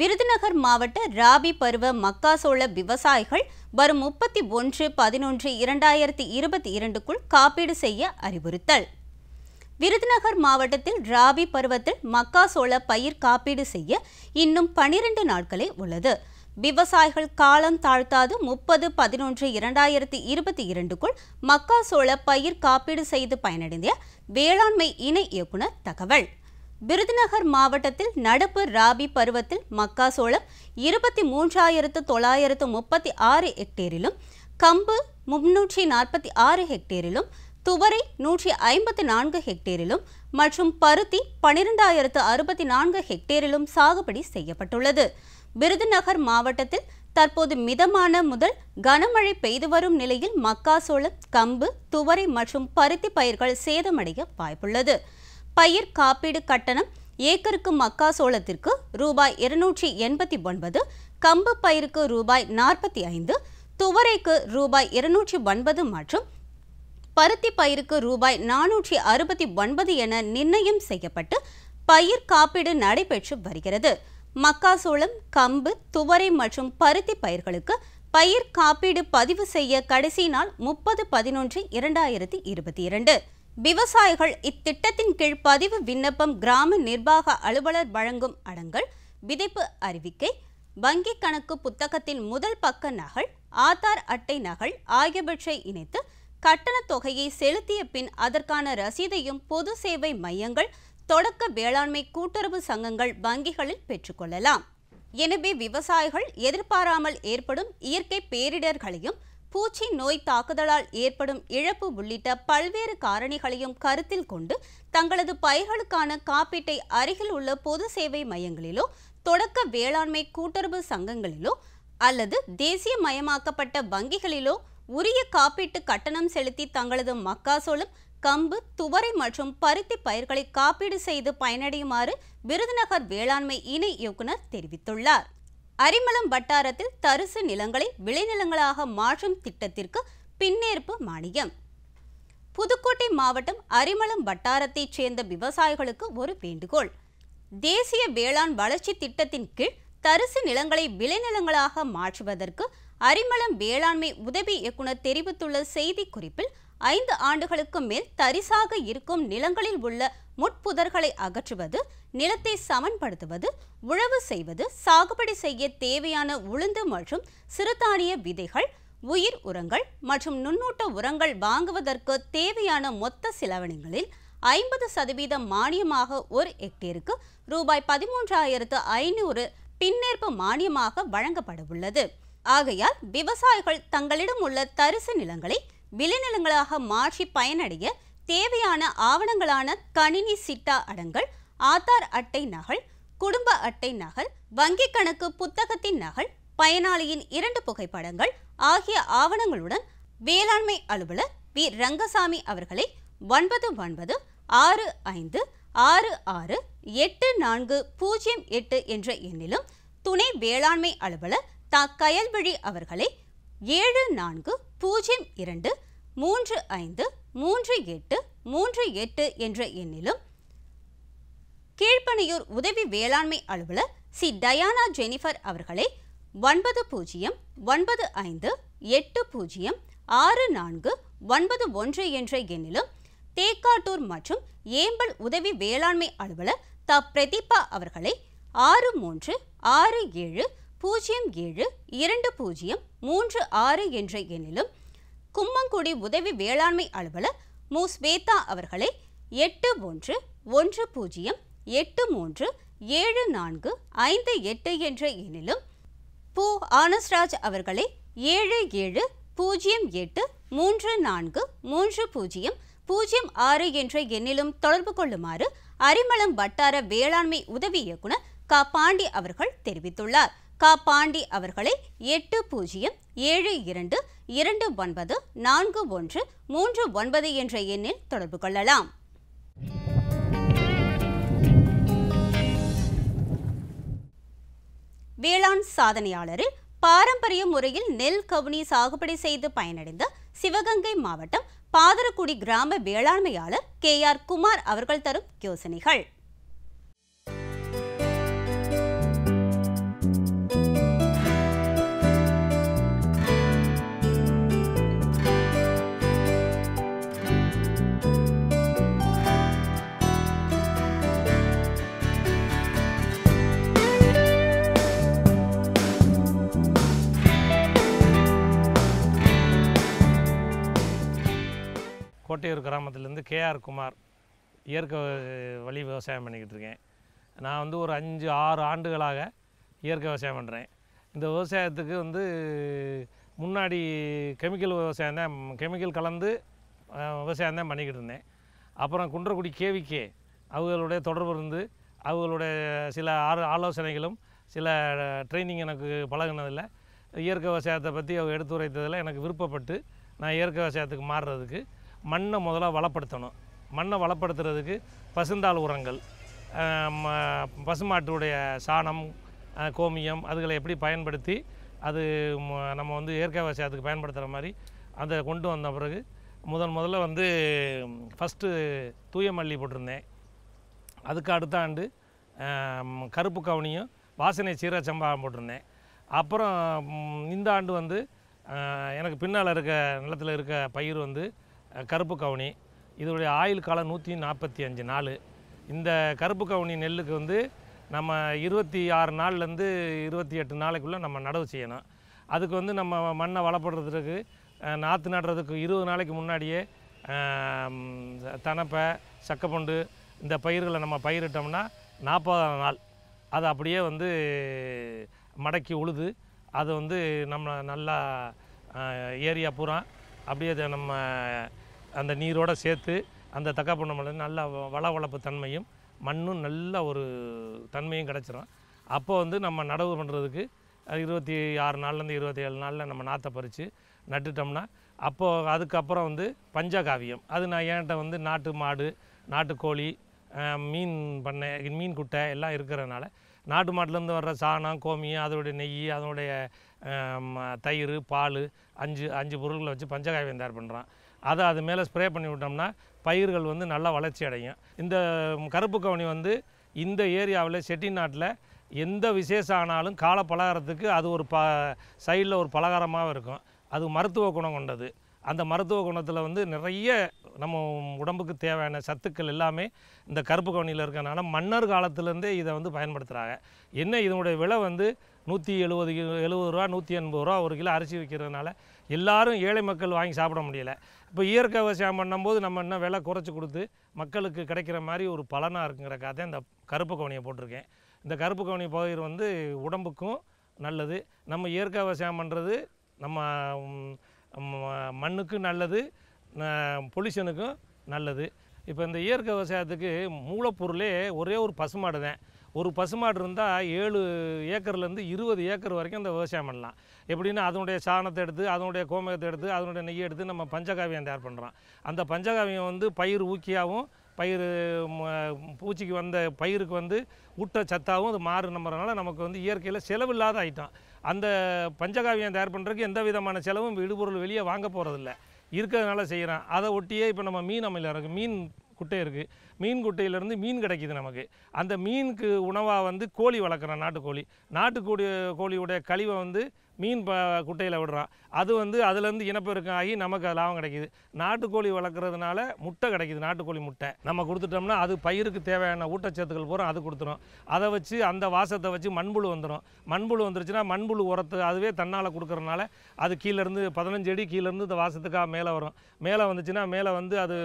விருதுநகர் மாவட்ட ராபி பருவ மக்காசோள விவசாயிகள் வரும் முப்பத்தி ஒன்று பதினொன்று இரண்டாயிரத்தி இருபத்தி இரண்டுக்குள் காப்பீடு செய்ய அறிவுறுத்தல் விருதுநகர் மாவட்டத்தில் ராபி பருவத்தில் மக்காசோள பயிர் காப்பீடு செய்ய இன்னும் பனிரெண்டு நாட்களே உள்ளது விவசாயிகள் காலம் தாழ்த்தாது முப்பது பதினொன்று இரண்டாயிரத்தி இருபத்தி இரண்டுக்குள் மக்காசோள பயிர் காப்பீடு செய்து பயனடைந்த வேளாண்மை இணை இயக்குனர் தகவல் விருதுநகர் மாவட்டத்தில் நடப்பு ராபி பருவத்தில் மக்காசோளம் இருபத்தி மூன்றாயிரத்து தொள்ளாயிரத்து முப்பத்தி ஆறு ஹெக்டேரிலும் கம்பு முன்னூற்றி நாற்பத்தி ஆறு ஹெக்டேரிலும் துவரை நூற்றி ஐம்பத்தி நான்கு ஹெக்டேரிலும் மற்றும் பருத்தி பனிரெண்டாயிரத்து அறுபத்தி நான்கு ஹெக்டேரிலும் சாகுபடி செய்யப்பட்டுள்ளது விருதுநகர் மாவட்டத்தில் தற்போது மிதமான முதல் கனமழை பெய்து வரும் நிலையில் மக்காசோளம் கம்பு துவரை மற்றும் பருத்தி பயிர்கள் சேதமடைய வாய்ப்புள்ளது பயிர் காப்பீடு கட்டணம் ஏக்கருக்கு மக்காசோளத்திற்கு ரூபாய் இருநூற்றி எண்பத்தி ஒன்பது கம்பு பயிருக்கு ரூபாய் நாற்பத்தி ஐந்து துவரைக்கு ரூபாய் இருநூற்றி ஒன்பது மற்றும் பருத்தி பயிருக்கு ரூபாய் நானூற்றி அறுபத்தி ஒன்பது என நிர்ணயம் செய்யப்பட்டு பயிர் காப்பீடு நடைபெற்று வருகிறது மக்காசோளம் கம்பு துவரை மற்றும் பருத்தி பயிர்களுக்கு பயிர் காப்பீடு பதிவு செய்ய கடைசி நாள் முப்பது பதினொன்று இரண்டாயிரத்தி இருபத்தி இரண்டு விவசாயிகள் இத்திட்டத்தின் கீழ் பதிவு விண்ணப்பம் கிராம நிர்வாக அலுவலர் வழங்கும் அடங்கல் விதைப்பு அறிவிக்கை வங்கி கணக்கு புத்தகத்தின் முதல் பக்க நகல் ஆதார் அட்டை நகல் ஆகியவற்றை இணைத்து கட்டணத் தொகையை செலுத்திய பின் அதற்கான ரசீதையும் பொது சேவை மையங்கள் தொடக்க வேளாண்மை கூட்டுறவு சங்கங்கள் வங்கிகளில் பெற்றுக்கொள்ளலாம் எனவே விவசாயிகள் எதிர்பாராமல் ஏற்படும் இயற்கை பேரிடர்களையும் பூச்சி நோய் தாக்குதலால் ஏற்படும் இழப்பு உள்ளிட்ட பல்வேறு காரணிகளையும் கருத்தில் கொண்டு தங்களது பயிர்களுக்கான காப்பீட்டை அருகில் உள்ள பொது சேவை மையங்களிலோ தொடக்க வேளாண்மை கூட்டுறவு சங்கங்களிலோ அல்லது தேசிய மயமாக்கப்பட்ட வங்கிகளிலோ உரிய காப்பீட்டு கட்டணம் செலுத்தி தங்களது மக்காசோளம் கம்பு துவரை மற்றும் பருத்தி பயிர்களை காப்பீடு செய்து பயனடையுமாறு விருதுநகர் வேளாண்மை இணை இயக்குனர் தெரிவித்துள்ளார் அரிமளம் வட்டாரத்தில் தரிசு நிலங்களை விளைநிலங்களாக மாற்றும் திட்டத்திற்கு பின்னேற்பு மானியம் புதுக்கோட்டை மாவட்டம் அரிமளம் வட்டாரத்தைச் சேர்ந்த விவசாயிகளுக்கு ஒரு வேண்டுகோள் தேசிய வேளாண் வளர்ச்சி திட்டத்தின் கீழ் தரிசு நிலங்களை விளைநிலங்களாக மாற்றுவதற்கு அரிமளம் வேளாண்மை உதவி இயக்குனர் தெரிவித்துள்ள செய்திக்குறிப்பில் ஐந்து ஆண்டுகளுக்கு மேல் தரிசாக இருக்கும் நிலங்களில் உள்ள முட்புதர்களை அகற்றுவது நிலத்தை சமன்படுத்துவது உழவு செய்வது சாகுபடி செய்ய தேவையான உளுந்து மற்றும் சிறுதானிய விதைகள் உயிர் உரங்கள் மற்றும் நுண்ணூட்ட உரங்கள் வாங்குவதற்கு தேவையான மொத்த செலவினங்களில் ஐம்பது சதவீதம் மானியமாக ஒரு ஹெக்டேருக்கு ரூபாய் பதிமூன்றாயிரத்து ஐநூறு பின்னேற்பு மானியமாக வழங்கப்பட உள்ளது ஆகையால் விவசாயிகள் தங்களிடம் உள்ள தரிசு நிலங்களை விளைநிலங்களாக மாற்றி பயனடைய தேவையான ஆவணங்களான கணினி சிட்டா அடங்கள் ஆதார் அட்டை நகல் குடும்ப அட்டை நகல் வங்கிக் கணக்கு புத்தகத்தின் நகல் பயனாளியின் இரண்டு புகைப்படங்கள் ஆகிய ஆவணங்களுடன் வேளாண்மை அலுவலர் வி ரங்கசாமி அவர்களை ஒன்பது ஒன்பது ஆறு ஐந்து ஆறு ஆறு எட்டு நான்கு பூஜ்ஜியம் எட்டு என்ற எண்ணிலும் துணை வேளாண்மை அலுவலர் தா கயல்விழி அவர்களை ஏழு நான்கு பூஜ்ஜியம் இரண்டு மூன்று ஐந்து மூன்று எட்டு மூன்று எட்டு என்ற எண்ணிலும் கீழ்ப்பனையூர் உதவி வேளாண்மை அலுவலர் சி டயானா ஜெனிஃபர் அவர்களை ஒன்பது பூஜ்ஜியம் ஒன்பது ஐந்து எட்டு பூஜ்ஜியம் ஆறு நான்கு ஒன்பது ஒன்று என்ற எண்ணிலும் தேக்காட்டூர் மற்றும் ஏம்பல் உதவி வேளாண்மை அலுவலர் த பிரதீபா அவர்களை ஆறு மூன்று ஆறு ஏழு பூஜ்ஜியம் ஏழு இரண்டு பூஜ்ஜியம் மூன்று ஆறு என்ற எண்ணிலும் கும்மங்குடி உதவி வேளாண்மை அலுவலர் மு ஸ்வேதா அவர்களை எட்டு ஒன்று ஒன்று பூஜ்ஜியம் எட்டு மூன்று ஏழு நான்கு ஐந்து எட்டு என்ற எண்ணிலும் பூ ஆனஸ்ராஜ் அவர்களை ஏழு ஏழு பூஜ்ஜியம் எட்டு மூன்று நான்கு மூன்று பூஜ்ஜியம் பூஜ்ஜியம் ஆறு என்ற எண்ணிலும் தொடர்பு கொள்ளுமாறு அரிமளம் வட்டார வேளாண்மை உதவி இயக்குனர் க பாண்டி அவர்கள் தெரிவித்துள்ளார் கா பாண்டி அவர்களை எட்டு பூஜ்ஜியம் ஏழு இரண்டு இரண்டு ஒன்பது நான்கு ஒன்று மூன்று ஒன்பது என்ற எண்ணில் தொடர்பு கொள்ளலாம் வேளாண் சாதனையாளரில் பாரம்பரிய முறையில் நெல் கவுனி சாகுபடி செய்து பயனடைந்த சிவகங்கை மாவட்டம் பாதரக்குடி கிராம வேளாண்மையாளர் கே ஆர் குமார் அவர்கள் தரும் யோசனைகள் கொட்டையூர் கிராமத்துலேருந்து கேஆர் குமார் இயற்கை வழி விவசாயம் பண்ணிக்கிட்டு இருக்கேன் நான் வந்து ஒரு அஞ்சு ஆறு ஆண்டுகளாக இயற்கை விவசாயம் பண்ணுறேன் இந்த விவசாயத்துக்கு வந்து முன்னாடி கெமிக்கல் விவசாயம் தான் கெமிக்கல் கலந்து விவசாயம் தான் பண்ணிக்கிட்டு இருந்தேன் அப்புறம் குன்றக்குடி கேவிக்கே அவர்களுடைய தொடர்பு இருந்து அவர்களுடைய சில ஆறு ஆலோசனைகளும் சில ட்ரைனிங் எனக்கு பழகினதில் இயற்கை விவசாயத்தை பற்றி அவங்க எடுத்துரைத்ததில் எனக்கு விருப்பப்பட்டு நான் இயற்கை விவசாயத்துக்கு மாறுறதுக்கு மண்ணை முதல்ல வளப்படுத்தணும் மண்ணை வளப்படுத்துறதுக்கு பசுந்தாள் உரங்கள் பசுமாட்டுடைய சாணம் கோமியம் அதுகளை எப்படி பயன்படுத்தி அது நம்ம வந்து இயற்கை விவசாயத்துக்கு பயன்படுத்துகிற மாதிரி அதை கொண்டு வந்த பிறகு முதன் முதல்ல வந்து ஃபஸ்ட்டு தூய மல்லி போட்டிருந்தேன் அதுக்கு அடுத்த ஆண்டு கருப்பு கவுனியும் வாசனை சீரா சம்பா போட்டிருந்தேன் அப்புறம் இந்த ஆண்டு வந்து எனக்கு பின்னால் இருக்க நிலத்தில் இருக்க பயிர் வந்து கருப்பு கவுனி இதோடைய ஆயுள் காலம் நூற்றி நாற்பத்தி அஞ்சு நாள் இந்த கருப்பு கவுனி நெல்லுக்கு வந்து நம்ம இருபத்தி ஆறு நாள்லேருந்து இருபத்தி எட்டு நாளைக்குள்ளே நம்ம நடவு செய்யணும் அதுக்கு வந்து நம்ம மண்ணை வளப்படுறதுக்கு நாற்று நடுறதுக்கு இருபது நாளைக்கு முன்னாடியே தனப்பை சக்கப்பொண்டு இந்த பயிர்களை நம்ம பயிரிட்டோம்னா நாற்பதாம் நாள் அது அப்படியே வந்து மடக்கி உழுது அது வந்து நம்ம நல்லா ஏரியா பூரா அப்படியே நம்ம அந்த நீரோடு சேர்த்து அந்த தக்காப்புண்ண மலை நல்லா வள வளப்பு தன்மையும் மண்ணும் நல்ல ஒரு தன்மையும் கிடச்சிரும் அப்போ வந்து நம்ம நடவு பண்ணுறதுக்கு இருபத்தி ஆறு நாள்லேருந்து இருபத்தி ஏழு நாளில் நம்ம நாற்றை பறித்து நட்டுட்டோம்னா அப்போது அதுக்கப்புறம் வந்து பஞ்சகாவியம் அது நான் என்கிட்ட வந்து நாட்டு மாடு நாட்டுக்கோழி மீன் பண்ணை மீன் குட்டை எல்லாம் இருக்கிறதுனால நாட்டு மாட்டிலேருந்து வர்ற சாணம் கோமியம் அதோடைய நெய் அதனுடைய தயிர் பால் அஞ்சு அஞ்சு பொருட்களை வச்சு பஞ்சகாவியம் தயார் பண்ணுறான் அதை அது மேலே ஸ்ப்ரே பண்ணி விட்டோம்னா பயிர்கள் வந்து நல்லா வளர்ச்சி அடையும் இந்த கருப்பு கவனி வந்து இந்த ஏரியாவில் செட்டி நாட்டில் எந்த விசேஷம் ஆனாலும் கால பலகாரத்துக்கு அது ஒரு ப சைடில் ஒரு பலகாரமாகவும் இருக்கும் அது மருத்துவ குணம் கொண்டது அந்த மருத்துவ குணத்தில் வந்து நிறைய நம்ம உடம்புக்கு தேவையான சத்துக்கள் எல்லாமே இந்த கருப்பு கவனியில் இருக்கனால மன்னர் காலத்துலேருந்தே இதை வந்து பயன்படுத்துகிறாங்க என்ன இதனுடைய விலை வந்து நூற்றி எழுபது எழுபது ரூபா நூற்றி எண்பது ரூபா ஒரு கிலோ அரிசி விற்கிறதுனால எல்லாரும் ஏழை மக்கள் வாங்கி சாப்பிட முடியல இப்போ இயற்கை விவசாயம் பண்ணும்போது நம்ம என்ன விலை குறைச்சி கொடுத்து மக்களுக்கு கிடைக்கிற மாதிரி ஒரு பலனாக இருக்குங்கிறக்காக இந்த கருப்பு கவனியை போட்டிருக்கேன் இந்த கருப்பு கவனி பயிர் வந்து உடம்புக்கும் நல்லது நம்ம இயற்கை விவசாயம் பண்ணுறது நம்ம மண்ணுக்கும் நல்லது பொல்யூஷனுக்கும் நல்லது இப்போ இந்த இயற்கை விவசாயத்துக்கு மூலப்பொருளே ஒரே ஒரு பசுமாடு தான் ஒரு பசுமாடு இருந்தால் ஏழு ஏக்கர்லேருந்து இருபது ஏக்கர் வரைக்கும் அந்த விவசாயம் பண்ணலாம் எப்படின்னா அதனுடைய சாணத்தை எடுத்து அதனுடைய கோமகத்தை எடுத்து அதனுடைய நெய்யை எடுத்து நம்ம பஞ்சகாவியம் தயார் பண்ணுறோம் அந்த பஞ்சகாவியம் வந்து பயிர் ஊக்கியாகவும் பயிர் பூச்சிக்கு வந்த பயிருக்கு வந்து ஊட்ட சத்தாகவும் அது மாறுனதுனால நமக்கு வந்து இயற்கையில் செலவில்லாத ஐட்டம் அந்த பஞ்சகாவியம் தயார் பண்ணுறதுக்கு எந்த விதமான செலவும் இடுபொருள் வெளியே வாங்க போகிறதில்ல இருக்கிறதுனால செய்கிறேன் அதை ஒட்டியே இப்போ நம்ம மீன் அமையல இருக்குது மீன் குட்டை இருக்குது மீன் குட்டையிலேருந்து மீன் கிடைக்கிது நமக்கு அந்த மீனுக்கு உணவாக வந்து கோழி வளர்க்குறேன் நாட்டுக்கோழி நாட்டுக்கோழி கோழியுடைய கழிவை வந்து மீன் ப குட்டையில் விடுறான் அது வந்து அதுலேருந்து இனப்பெருக்கம் ஆகி நமக்கு லாபம் கிடைக்கிது நாட்டுக்கோழி வளர்க்குறதுனால முட்டை கிடைக்கிது நாட்டுக்கோழி முட்டை நம்ம கொடுத்துட்டோம்னா அது பயிருக்கு தேவையான ஊட்டச்சத்துக்கள் பூரா அது கொடுத்துரும் அதை வச்சு அந்த வாசத்தை வச்சு மண்புழு வந்துடும் மண்புழு வந்துருச்சுன்னா மண்புழு உரத்து அதுவே தன்னால் கொடுக்குறனால அது கீழேருந்து பதினஞ்சு அடி கீழேருந்து இந்த வாசத்துக்காக மேலே வரும் மேலே வந்துச்சுன்னா மேலே வந்து அது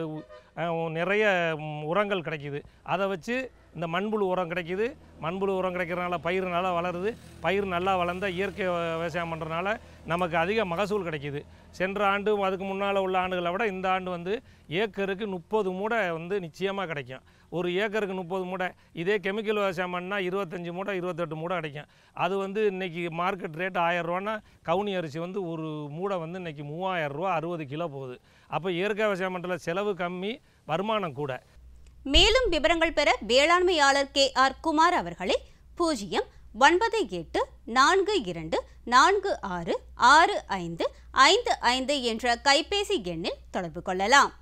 நிறைய உரங்கள் கிடைக்கிது அதை வச்சு இந்த மண்புழு உரம் கிடைக்கிது மண்புழு உரம் கிடைக்கிறனால பயிர் நல்லா வளருது பயிர் நல்லா வளர்ந்த இயற்கை விவசாயம் பண்ணுறதுனால நமக்கு அதிக மகசூல் கிடைக்கிது சென்ற ஆண்டு அதுக்கு முன்னால் உள்ள ஆண்டுகளை விட இந்த ஆண்டு வந்து ஏக்கருக்கு முப்பது மூடை வந்து நிச்சயமாக கிடைக்கும் ஒரு ஏக்கருக்கு முப்பது மூடை இதே கெமிக்கல் விவசாயம் பண்ணால் இருபத்தஞ்சி மூடை இருபத்தெட்டு மூடை கிடைக்கும் அது வந்து இன்றைக்கி மார்க்கெட் ரேட் ஆயரூவானா கவுனி அரிசி வந்து ஒரு மூடை வந்து இன்றைக்கி மூவாயிரரூவா அறுபது கிலோ போகுது அப்போ இயற்கை விவசாயம் பண்ணுற செலவு கம்மி வருமானம் கூட மேலும் விவரங்கள் பெற வேளாண்மையாளர் கே ஆர் குமார் அவர்களை பூஜ்ஜியம் ஒன்பது எட்டு நான்கு இரண்டு நான்கு ஆறு ஆறு ஐந்து ஐந்து ஐந்து என்ற கைபேசி எண்ணில் தொடர்பு கொள்ளலாம்